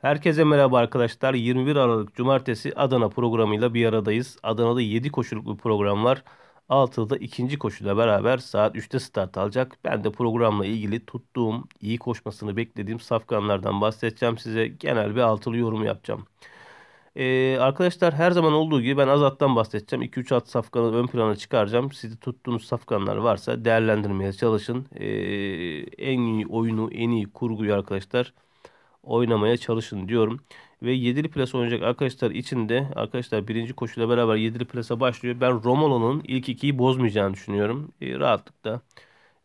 Herkese merhaba arkadaşlar. 21 Aralık Cumartesi Adana programıyla bir aradayız. Adana'da 7 koşuluk bir program var. 6'da ikinci koşuyla beraber saat 3'te start alacak. Ben de programla ilgili tuttuğum, iyi koşmasını beklediğim safkanlardan bahsedeceğim size. Genel bir altılı yorum yapacağım. Ee, arkadaşlar her zaman olduğu gibi ben Azat'tan bahsedeceğim. 2-3 at safkanı ön plana çıkaracağım. Sizde tuttuğunuz safkanlar varsa değerlendirmeye çalışın. Ee, en iyi oyunu, en iyi kurguyu arkadaşlar oynamaya çalışın diyorum. Ve 7'li plasa oynayacak arkadaşlar için de arkadaşlar birinci koşuyla beraber 7'li plasa başlıyor. Ben Romolo'nun ilk ikiyi bozmayacağını düşünüyorum. E, rahatlıkla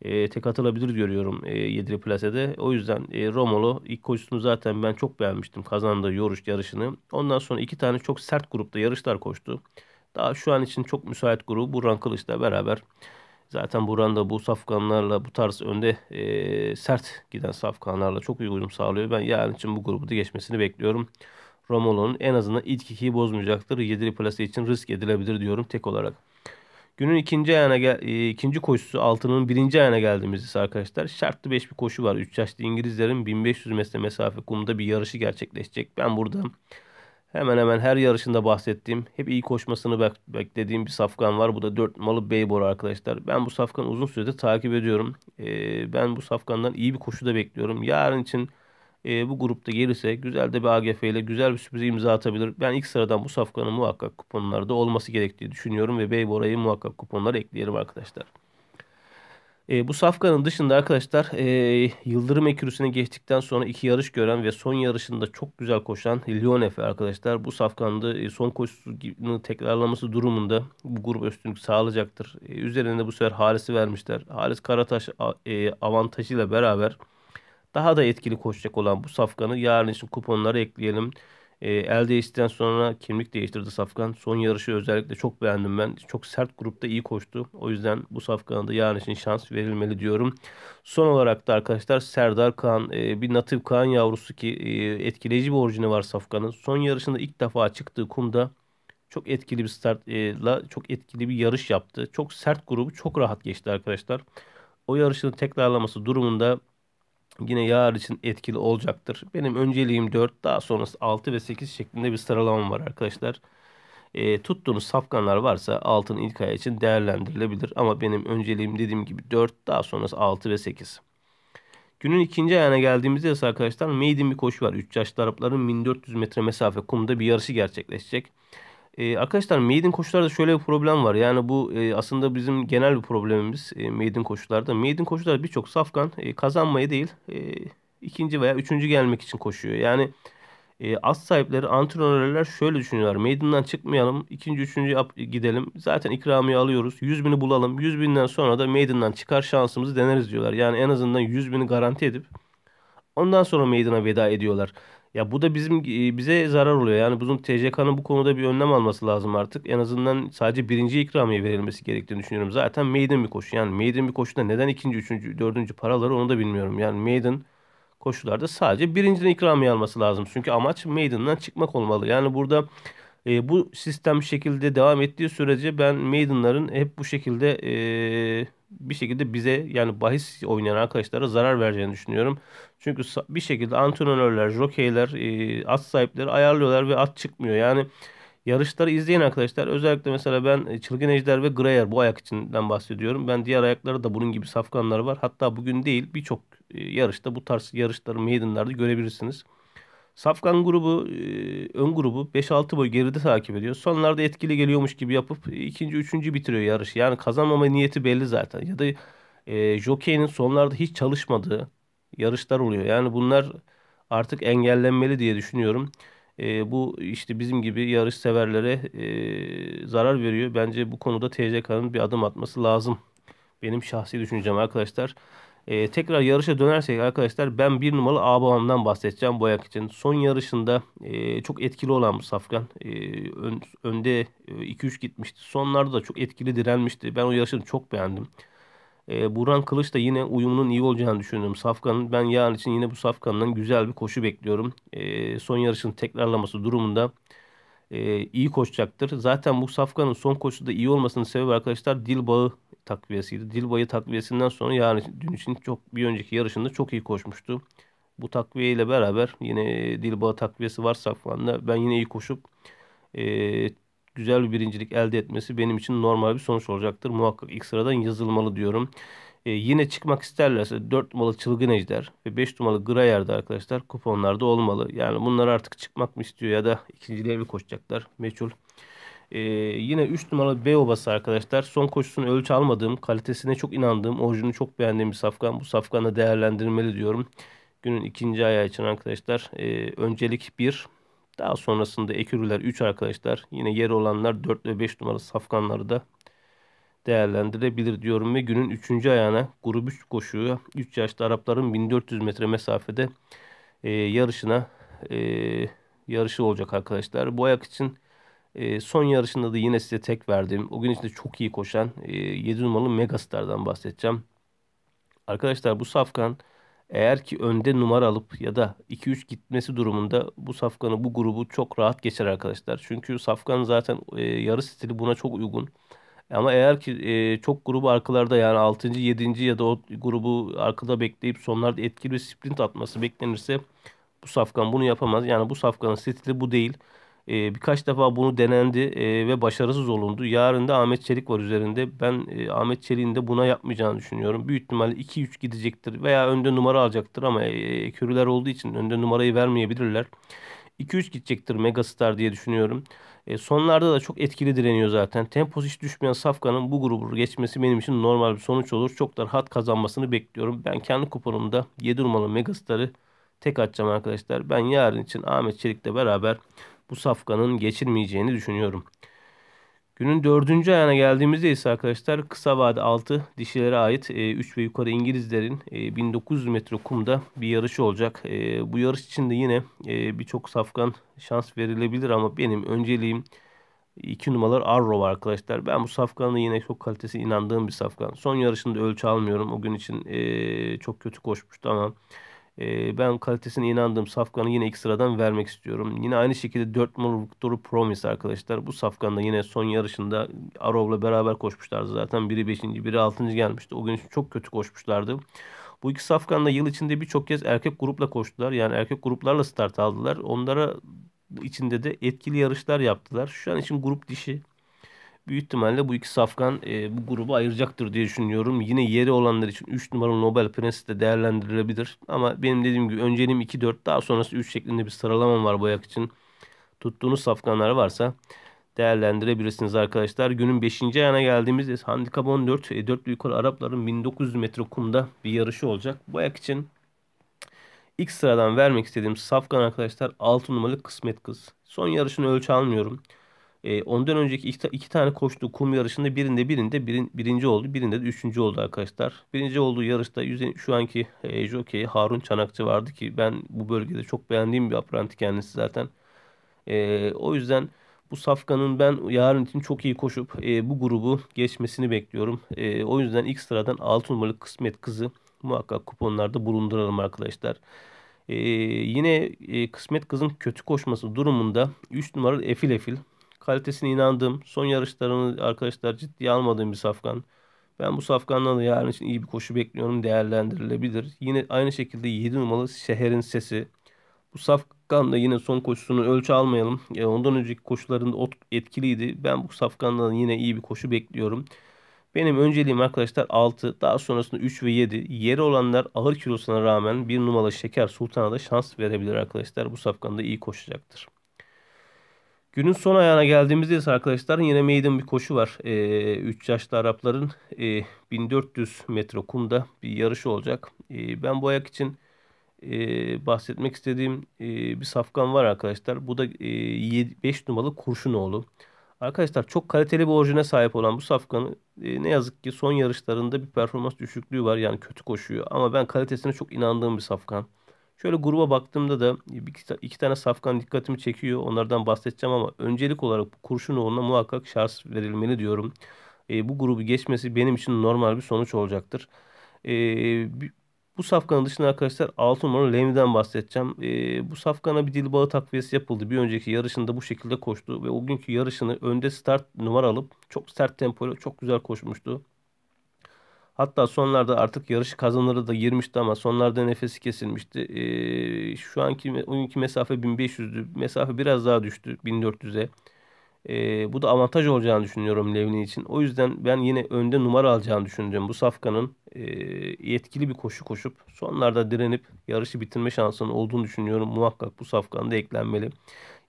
e, tek atılabilir görüyorum e, plasede. O yüzden e, Romolo ilk koşusunu zaten ben çok beğenmiştim kazandığı yoruş yarışını. Ondan sonra iki tane çok sert grupta yarışlar koştu. Daha şu an için çok müsait grubu Burhan Kılıç'la beraber Zaten Buran da bu safkanlarla bu tarz önde e, sert giden safkanlarla çok iyi uyum sağlıyor. Ben yarın için bu grubu da geçmesini bekliyorum. Romolo'nun en azından ilk ikiyi bozmayacaktır. Yedili plase için risk edilebilir diyorum tek olarak. Günün ikinci ayağına gel e, ikinci koşusu altının birinci ayağına geldiğimiz ise arkadaşlar şartlı 5 bir koşu var. 3 yaşlı İngilizlerin 1500 metre mesafe kumda bir yarışı gerçekleşecek. Ben burada Hemen hemen her yarışında bahsettiğim, hep iyi koşmasını bek beklediğim bir safkan var. Bu da 4 malı Beybor arkadaşlar. Ben bu safkanı uzun sürede takip ediyorum. Ee, ben bu safkandan iyi bir koşu da bekliyorum. Yarın için e, bu grupta gelirse güzel de bir AGF ile güzel bir sürpriz imza atabilir. Ben ilk sıradan bu safkanın muhakkak kuponlarda olması gerektiği düşünüyorum ve Beybora'yı muhakkak kuponlar ekleyelim arkadaşlar. E, bu safkanın dışında arkadaşlar e, Yıldırım ekürüsüne geçtikten sonra iki yarış gören ve son yarışında çok güzel koşan Lyon e arkadaşlar bu safkanda e, son koşusunu tekrarlaması durumunda bu grup üstünlük sağlayacaktır. E, üzerine bu sefer Haris'i vermişler. Haris Karataş e, avantajıyla beraber daha da etkili koşacak olan bu safkanı yarın için kuponlara ekleyelim. E, el değiştikten sonra kimlik değiştirdi Safkan. Son yarışı özellikle çok beğendim ben. Çok sert grupta iyi koştu. O yüzden bu Safkan'a da yarın için şans verilmeli diyorum. Son olarak da arkadaşlar Serdar Kaan e, bir Natif Kaan yavrusu ki e, etkileyici bir orijini var Safkan'ın. Son yarışında ilk defa çıktığı kumda çok etkili bir startla çok etkili bir yarış yaptı. Çok sert grubu çok rahat geçti arkadaşlar. O yarışını tekrarlaması durumunda yine yarın için etkili olacaktır. Benim önceliğim 4 daha sonrası 6 ve 8 şeklinde bir sıralamam var arkadaşlar. E, tuttuğunuz safkanlar varsa altın ilk ay için değerlendirilebilir. Ama benim önceliğim dediğim gibi 4 daha sonrası 6 ve 8. Günün ikinci ayağına geldiğimizde ise arkadaşlar maiden bir koşu var. 3 yaşlı Arapların 1400 metre mesafe kumda bir yarışı gerçekleşecek. E, arkadaşlar maiden koşularda şöyle bir problem var. Yani bu e, aslında bizim genel bir problemimiz e, maiden koşularda. Maiden koşularda birçok safkan e, kazanmayı değil e, ikinci veya üçüncü gelmek için koşuyor. Yani e, az sahipleri antrenörler şöyle düşünüyorlar. Maiden'dan çıkmayalım. ikinci üçüncü yap, gidelim. Zaten ikramiye alıyoruz. yüz bini bulalım. yüz binden sonra da Maiden'dan çıkar şansımızı deneriz diyorlar. Yani en azından yüz bini garanti edip ondan sonra Maiden'a veda ediyorlar. Ya bu da bizim e, bize zarar oluyor. Yani bunun TCK'nın bu konuda bir önlem alması lazım artık. En azından sadece birinci ikramiye verilmesi gerektiğini düşünüyorum. Zaten Maiden bir koşu. Yani Maiden bir koşuda neden ikinci, üçüncü, dördüncü paraları onu da bilmiyorum. Yani Maiden koşularda sadece birincinin ikramiye alması lazım. Çünkü amaç Maiden'dan çıkmak olmalı. Yani burada e, bu sistem şekilde devam ettiği sürece ben Maiden'ların hep bu şekilde e, bir şekilde bize yani bahis oynayan arkadaşlara zarar vereceğini düşünüyorum. Çünkü bir şekilde antrenörler, jokeyler, e, at sahipleri ayarlıyorlar ve at çıkmıyor. Yani yarışları izleyen arkadaşlar özellikle mesela ben e, Çılgın Ejder ve Grayer bu ayak içinden bahsediyorum. Ben diğer ayaklara da bunun gibi safkanlar var. Hatta bugün değil birçok e, yarışta bu tarz yarışları meydanlarda görebilirsiniz. Safkan grubu e, ön grubu 5-6 boy geride takip ediyor. Sonlarda etkili geliyormuş gibi yapıp ikinci üçüncü bitiriyor yarışı. Yani kazanmama niyeti belli zaten. Ya da e, jokey'nin sonlarda hiç çalışmadığı yarışlar oluyor. Yani bunlar artık engellenmeli diye düşünüyorum. E, bu işte bizim gibi yarış severlere e, zarar veriyor. Bence bu konuda TCK'nın bir adım atması lazım. Benim şahsi düşüncem arkadaşlar. E, tekrar yarışa dönersek arkadaşlar ben bir numaralı Ağababam'dan bahsedeceğim Boyak için. Son yarışında e, çok etkili olan bu Safkan. E, ön, önde 2-3 e, gitmişti. Sonlarda da çok etkili direnmişti. Ben o yarışını çok beğendim. E, Burhan Kılıç da yine uyumunun iyi olacağını düşünüyorum. Safkan'ın ben yarın için yine bu Safkan'dan güzel bir koşu bekliyorum. E, son yarışın tekrarlaması durumunda e, iyi koşacaktır. Zaten bu Safkan'ın son koşuda iyi olmasının sebebi arkadaşlar dil bağı takviyesiydi. Dilbay'ı takviyesinden sonra yani dün için çok bir önceki yarışında çok iyi koşmuştu. Bu takviye ile beraber yine Dilbağ takviyesi varsa falan da ben yine iyi koşup e, güzel bir birincilik elde etmesi benim için normal bir sonuç olacaktır. Muhakkak ilk sıradan yazılmalı diyorum. E, yine çıkmak isterlerse 4 numaralı Çılgın Ejder ve 5 numaralı Grayer'de arkadaşlar kuponlarda olmalı. Yani bunlar artık çıkmak mı istiyor ya da ikinciliğe mi koşacaklar meçhul. Ee, yine 3 numaralı B obası arkadaşlar. Son koşusunu ölçü almadığım, kalitesine çok inandığım, orijini çok beğendiğim bir safkan. Bu safkanı değerlendirmeli diyorum. Günün ikinci ayağı için arkadaşlar. E, öncelik 1. Daha sonrasında ekürüler 3 arkadaşlar. Yine yeri olanlar 4 ve 5 numaralı safkanları da değerlendirebilir diyorum. Ve günün üçüncü ayağına grup 3 koşuyu 3 yaşlı Arapların 1400 metre mesafede e, yarışına e, yarışı olacak arkadaşlar. Bu ayak için e, son yarışında da yine size tek verdim. O gün içinde çok iyi koşan e, 7 numaralı Megastar'dan bahsedeceğim. Arkadaşlar bu safkan eğer ki önde numara alıp ya da 2-3 gitmesi durumunda bu safkanı bu grubu çok rahat geçer arkadaşlar. Çünkü safkan zaten e, yarış stili buna çok uygun. Ama eğer ki e, çok grubu arkalarda yani 6. 7. ya da o grubu arkada bekleyip sonlarda etkili bir sprint atması beklenirse bu safkan bunu yapamaz. Yani bu safkanın stili bu değil. E, birkaç defa bunu denendi e, ve başarısız olundu. Yarın da Ahmet Çelik var üzerinde. Ben e, Ahmet Çelik'in de buna yapmayacağını düşünüyorum. Büyük ihtimalle 2-3 gidecektir veya önde numara alacaktır ama e, körüler olduğu için önde numarayı vermeyebilirler. 2-3 gidecektir Megastar diye düşünüyorum. E, sonlarda da çok etkili direniyor zaten. Temposu hiç düşmeyen Safkan'ın bu grubu geçmesi benim için normal bir sonuç olur. Çok da rahat kazanmasını bekliyorum. Ben kendi kuponumda 7 numaralı Megastar'ı tek atacağım arkadaşlar. Ben yarın için Ahmet Çelik'le beraber bu safkanın geçilmeyeceğini düşünüyorum. Günün dördüncü ayağına geldiğimizde ise arkadaşlar kısa vade altı dişilere ait 3 e, ve yukarı İngilizlerin 1900 e, metre kumda bir yarışı olacak. E, bu yarış için de yine birçok safkan şans verilebilir ama benim önceliğim 2 numaralar Arrow arkadaşlar. Ben bu safkanı yine çok kalitesi inandığım bir safkan. Son yarışında ölçü almıyorum. O gün için çok kötü koşmuştu ama e, ben kalitesine inandığım safkanı yine ilk sıradan vermek istiyorum. Yine aynı şekilde 4 numaralı Victory Promise arkadaşlar. Bu safkanda yine son yarışında Arov'la beraber koşmuşlardı zaten. Biri 5. biri 6. gelmişti. O gün için çok kötü koşmuşlardı. Bu iki safkan da yıl içinde birçok kez erkek grupla koştular. Yani erkek gruplarla start aldılar. Onlara içinde de etkili yarışlar yaptılar. Şu an için grup dişi büyük ihtimalle bu iki safkan e, bu grubu ayıracaktır diye düşünüyorum. Yine yeri olanlar için 3 numaralı Nobel Prensi de değerlendirilebilir. Ama benim dediğim gibi önceliğim 2-4 daha sonrası 3 şeklinde bir sıralamam var bu ayak için. Tuttuğunuz safkanlar varsa değerlendirebilirsiniz arkadaşlar. Günün 5. ayağına geldiğimizde Handikap 14. E, 4 yukarı Arapların 1900 metre kumda bir yarışı olacak. Bu ayak için ilk sıradan vermek istediğim safkan arkadaşlar 6 numaralı Kısmet Kız. Son yarışını ölçü almıyorum. E, ondan önceki iki, iki tane koştuğu kum yarışında birinde birinde birin, birinci oldu. Birinde de üçüncü oldu arkadaşlar. Birinci olduğu yarışta yüzen, şu anki e, jockey Harun Çanakçı vardı ki ben bu bölgede çok beğendiğim bir apranti kendisi zaten. E, o yüzden bu safkanın ben yarın için çok iyi koşup e, bu grubu geçmesini bekliyorum. E, o yüzden ilk sıradan 6 numaralı kısmet kızı muhakkak kuponlarda bulunduralım arkadaşlar. E, yine e, kısmet kızın kötü koşması durumunda 3 numaralı efil efil kalitesine inandım. son yarışlarını arkadaşlar ciddiye almadığım bir safkan. Ben bu safkandan da yarın için iyi bir koşu bekliyorum değerlendirilebilir. Yine aynı şekilde 7 numaralı şehrin sesi. Bu safkan da yine son koşusunu ölçü almayalım. Yani e, ondan önceki koşularında etkiliydi. Ben bu safkandan yine iyi bir koşu bekliyorum. Benim önceliğim arkadaşlar 6 daha sonrasında 3 ve 7 yeri olanlar ağır kilosuna rağmen 1 numaralı Şeker Sultan'a da şans verebilir arkadaşlar. Bu safkanda iyi koşacaktır. Günün son ayağına geldiğimizde ise arkadaşlar yine meydan bir koşu var. e, üç yaşlı Arapların e, 1400 metre kumda bir yarışı olacak. E, ben bu ayak için e, bahsetmek istediğim e, bir safkan var arkadaşlar. Bu da 5 e, numaralı Kurşunoğlu. Arkadaşlar çok kaliteli bir orijine sahip olan bu safkanı e, ne yazık ki son yarışlarında bir performans düşüklüğü var. Yani kötü koşuyor ama ben kalitesine çok inandığım bir safkan. Şöyle gruba baktığımda da iki, tane safkan dikkatimi çekiyor. Onlardan bahsedeceğim ama öncelik olarak kurşun oğluna muhakkak şans verilmeli diyorum. E, bu grubu geçmesi benim için normal bir sonuç olacaktır. E, bu safkanın dışında arkadaşlar 6 numaralı Lemi'den bahsedeceğim. E, bu safkana bir dilbağı takviyesi yapıldı. Bir önceki yarışında bu şekilde koştu ve o günkü yarışını önde start numara alıp çok sert tempoyla çok güzel koşmuştu. Hatta sonlarda artık yarışı kazanırı da girmişti ama sonlarda nefesi kesilmişti. E, şu anki oyunki mesafe 1500'dü. Mesafe biraz daha düştü 1400'e. E, ee, bu da avantaj olacağını düşünüyorum Levni için. O yüzden ben yine önde numara alacağını düşündüm. Bu safkanın e, yetkili bir koşu koşup sonlarda direnip yarışı bitirme şansının olduğunu düşünüyorum. Muhakkak bu safkan da eklenmeli.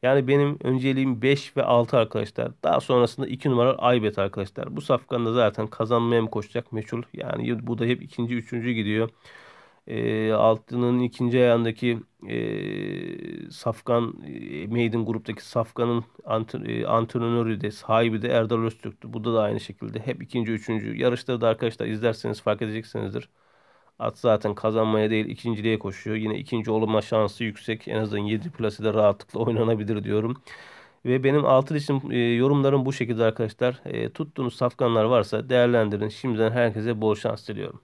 Yani benim önceliğim 5 ve 6 arkadaşlar. Daha sonrasında 2 numara Aybet arkadaşlar. Bu safkanda zaten kazanmaya mı koşacak meçhul. Yani bu da hep ikinci, üçüncü gidiyor. E, altının ikinci ayağındaki e, Safkan e, Maiden gruptaki Safkan'ın antren, e, antrenörü de sahibi de Erdal Öztürk'tü. Bu da, da aynı şekilde hep ikinci üçüncü yarışları da arkadaşlar izlerseniz fark edeceksinizdir. At zaten kazanmaya değil ikinciliğe koşuyor. Yine ikinci olma şansı yüksek. En azından 7 plasede rahatlıkla oynanabilir diyorum. Ve benim altın için e, yorumlarım bu şekilde arkadaşlar. E, tuttuğunuz safkanlar varsa değerlendirin. Şimdiden herkese bol şans diliyorum.